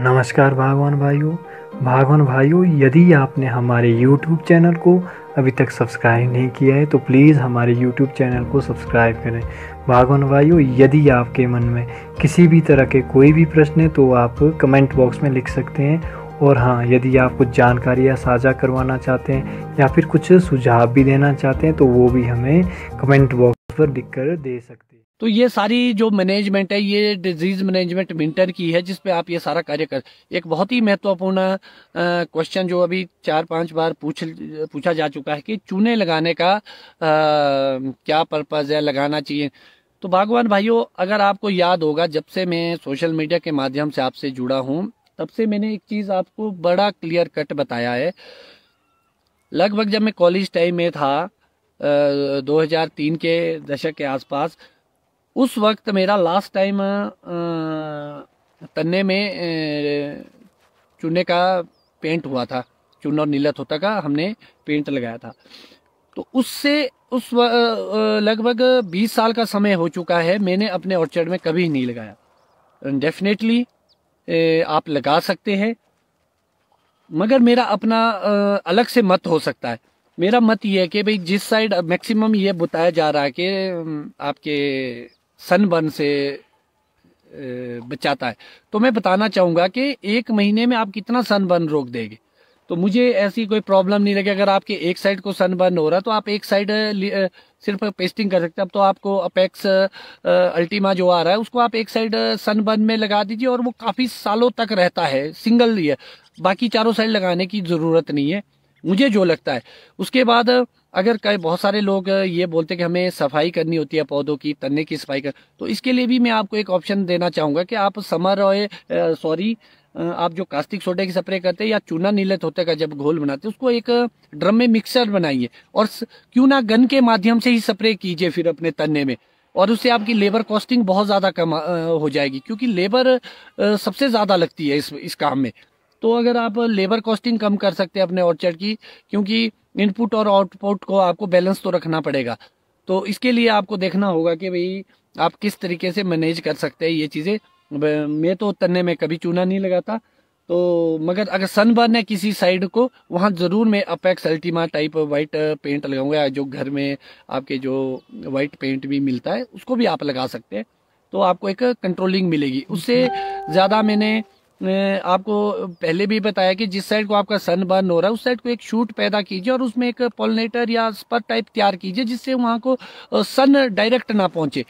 नमस्कार भगवान भाइयों भगवान भाइयों यदि आपने हमारे YouTube चैनल को अभी तक सब्सक्राइब नहीं किया है तो प्लीज़ हमारे YouTube चैनल को सब्सक्राइब करें भगवान भाइयों यदि आपके मन में किसी भी तरह के कोई भी प्रश्न है तो आप कमेंट बॉक्स में लिख सकते हैं और हाँ यदि आप कुछ जानकारियाँ साझा करवाना चाहते हैं या फिर कुछ सुझाव भी देना चाहते हैं तो वो भी हमें कमेंट बॉक्स ट्रांसफ़र कर दे सकते तो ये सारी जो मैनेजमेंट है ये डिजीज मैनेजमेंट मिंटर की है जिसपे आप ये सारा कार्य कर एक बहुत ही महत्वपूर्ण क्वेश्चन जो अभी चार पांच बार पूछ पूछा जा चुका है कि चूने लगाने का आ, क्या पर्पज है लगाना चाहिए तो भगवान भाइयों अगर आपको याद होगा जब से मैं सोशल मीडिया के माध्यम से आपसे जुड़ा हूँ तब से मैंने एक चीज आपको बड़ा क्लियर कट बताया है लगभग जब मैं कॉलेज टाइम में था 2003 के दशक के आसपास उस वक्त मेरा लास्ट टाइम तन्ने में चूने का पेंट हुआ था चूना और नीला होता का हमने पेंट लगाया था तो उससे उस लगभग 20 साल का समय हो चुका है मैंने अपने ऑर्चर्ड में कभी नहीं लगाया डेफिनेटली आप लगा सकते हैं मगर मेरा अपना अलग से मत हो सकता है मेरा मत ये है कि भाई जिस साइड मैक्सिमम ये बताया जा रहा है कि आपके सनबर्न से बचाता है तो मैं बताना चाहूँगा कि एक महीने में आप कितना सनबर्न रोक देंगे तो मुझे ऐसी कोई प्रॉब्लम नहीं लगे अगर आपके एक साइड को सनबर्न हो रहा है तो आप एक साइड सिर्फ पेस्टिंग कर सकते हैं अब तो आपको अपेक्स अल्टीमा जो आ रहा है उसको आप एक साइड सनबर्न में लगा दीजिए और वो काफ़ी सालों तक रहता है सिंगल ही है बाकी चारों साइड लगाने की ज़रूरत नहीं है मुझे जो लगता है उसके बाद अगर कई बहुत सारे लोग ये बोलते हैं कि हमें सफाई करनी होती है पौधों की तने की सफाई कर तो इसके लिए भी मैं आपको एक ऑप्शन देना चाहूँगा कि आप समर और सॉरी आप जो कास्टिक सोडे की स्प्रे करते हैं या चूना नीलत होते का जब घोल बनाते हैं उसको एक ड्रम में मिक्सर बनाइए और क्यों ना गन के माध्यम से ही स्प्रे कीजिए फिर अपने तने में और उससे आपकी लेबर कॉस्टिंग बहुत ज़्यादा कम हो जाएगी क्योंकि लेबर सबसे ज़्यादा लगती है इस इस काम में तो अगर आप लेबर कॉस्टिंग कम कर सकते हैं अपने ऑर्चर्ड की क्योंकि इनपुट और आउटपुट को आपको बैलेंस तो रखना पड़ेगा तो इसके लिए आपको देखना होगा कि भाई आप किस तरीके से मैनेज कर सकते हैं ये चीज़ें मैं तो तन्ने में कभी चूना नहीं लगाता तो मगर अगर सनबर्न है किसी साइड को वहाँ ज़रूर मैं Apex Ultima type white paint लगाऊंगा जो घर में आपके जो वाइट पेंट भी मिलता है उसको भी आप लगा सकते हैं तो आपको एक कंट्रोलिंग मिलेगी उससे ज़्यादा मैंने आपको पहले भी बताया कि जिस साइड को आपका सन बर्न हो रहा है उस साइड को एक शूट पैदा कीजिए और उसमें एक पोलिनेटर या स्पर टाइप तैयार कीजिए जिससे वहाँ को सन डायरेक्ट ना पहुँचे